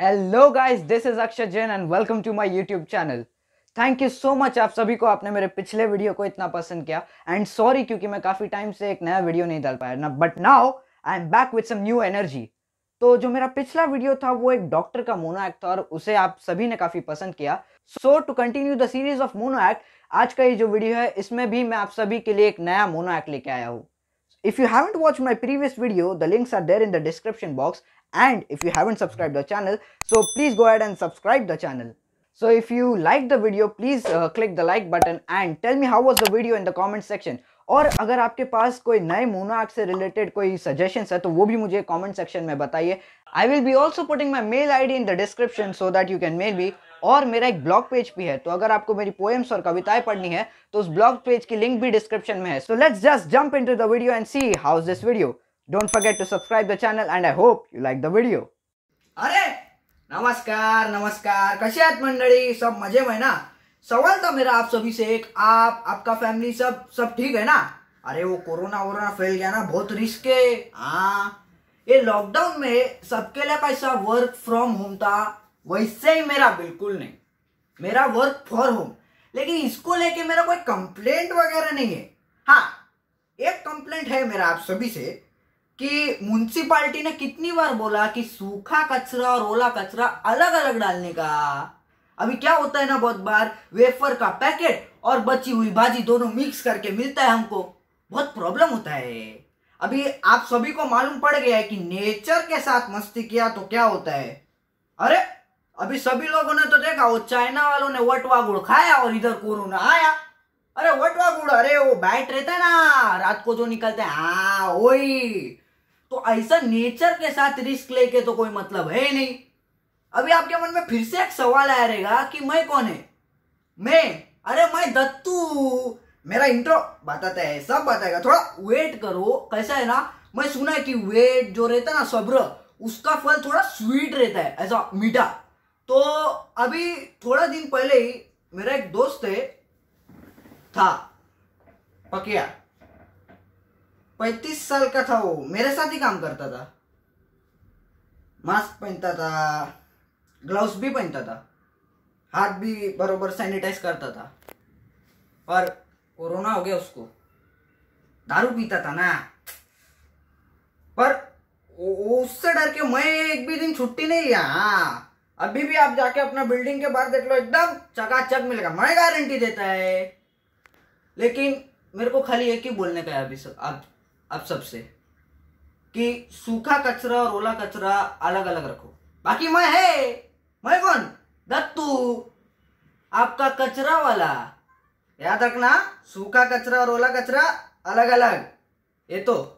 Hello guys this is Akshay Jain and welcome to my YouTube channel thank you so much आप सभी को आपने मेरे पिछले वीडियो को इतना पसंद किया एंड सॉरी क्योंकि मैं काफ़ी टाइम से एक नया वीडियो नहीं डाल पाया ना but now I am back with some new energy तो जो मेरा पिछला वीडियो था वो एक डॉक्टर का मोनो एक्ट था और उसे आप सभी ने काफ़ी पसंद किया so to continue the series of mono act आज का ये जो वीडियो है इसमें भी मैं आप सभी के लिए एक नया मोनो एक्ट लेके आया हूँ If you haven't watched my previous video, the links are there in the description box and if you haven't subscribed the channel, so please go ahead and subscribe the channel. So if you like the video, please uh, click the like button and tell me how was the video in the comment section. और अगर आपके पास कोई नए मोनाक से related कोई suggestions है तो वो भी मुझे कमेंट सेक्शन में बताइए I will be also putting my mail ID in the description so that you can mail बी और मेरा एक ब्लॉग पेज भी है तो अगर आपको मेरी पोएम्स और कविताएं पढ़नी है तो उस ब्लॉग पेज की लिंक भी डिस्क्रिप्शन में है so let's just jump in to video and see how this video don't forget to subscribe the channel and I hope you like the video अरे नमस्कार नमस्कार कसे मंडली सब मजे में ना सवाल था मेरा आप सभी से एक आप आपका फैमिली सब सब ठीक है ना अरे वो कोरोना वोरोना फैल गया ना बहुत रिस्क है हाँ। ये लॉकडाउन में सबके लिए कैसा वर्क फ्रॉम होम था वैसे ही मेरा बिल्कुल नहीं मेरा वर्क फॉर होम लेकिन इसको लेके मेरा कोई कंप्लेंट वगैरह नहीं है हाँ एक कंप्लेंट है मेरा आप सभी से कि म्यूनसिपालिटी ने कितनी बार बोला कि सूखा कचरा और ओला कचरा अलग अलग डालने का अभी क्या होता है ना बहुत बार वेफर का पैकेट और बची हुई भाजी दोनों मिक्स करके मिलता है हमको बहुत प्रॉब्लम होता है अभी आप सभी को मालूम पड़ गया है कि नेचर के साथ मस्ती किया तो क्या होता है अरे अभी सभी लोगों ने तो देखा वो चाइना वालों ने वटवा गुड़ खाया और इधर कोरोना आया अरे वटवा गुड़ अरे वो बैठ रहता है ना रात को जो निकलते हैं हाँ तो ऐसा नेचर के साथ रिस्क लेके तो कोई मतलब है ही नहीं अभी आपके मन में फिर से एक सवाल आया रहेगा कि मैं कौन है मैं अरे मैं दत्तू मेरा इंट्रो बताते है सब बताएगा थोड़ा वेट करो कैसा है ना मैं सुना है कि वेट जो रहता है ना सब्र उसका फल थोड़ा स्वीट रहता है ऐसा मीठा तो अभी थोड़ा दिन पहले ही मेरा एक दोस्त है था पकिया पैतीस साल का था वो मेरे साथ ही काम करता था मास्क पहनता था ग्लव्स भी पहनता था हाथ भी बराबर सैनिटाइज करता था पर कोरोना हो गया उसको दारू पीता था ना पर उससे डर के मैं एक भी दिन छुट्टी नहीं लिया हाँ अभी भी आप जाके अपना बिल्डिंग के बाहर देख लो एकदम चकाचक मिलेगा मैं गारंटी देता है लेकिन मेरे को खाली एक ही बोलने का है अभी सब आप आप सबसे कि सूखा कचरा और ओला कचरा अलग अलग रखो बाकी मैं है मैं कौन दत्तू आपका कचरा वाला याद रखना सूखा कचरा और ओला कचरा अलग अलग ये तो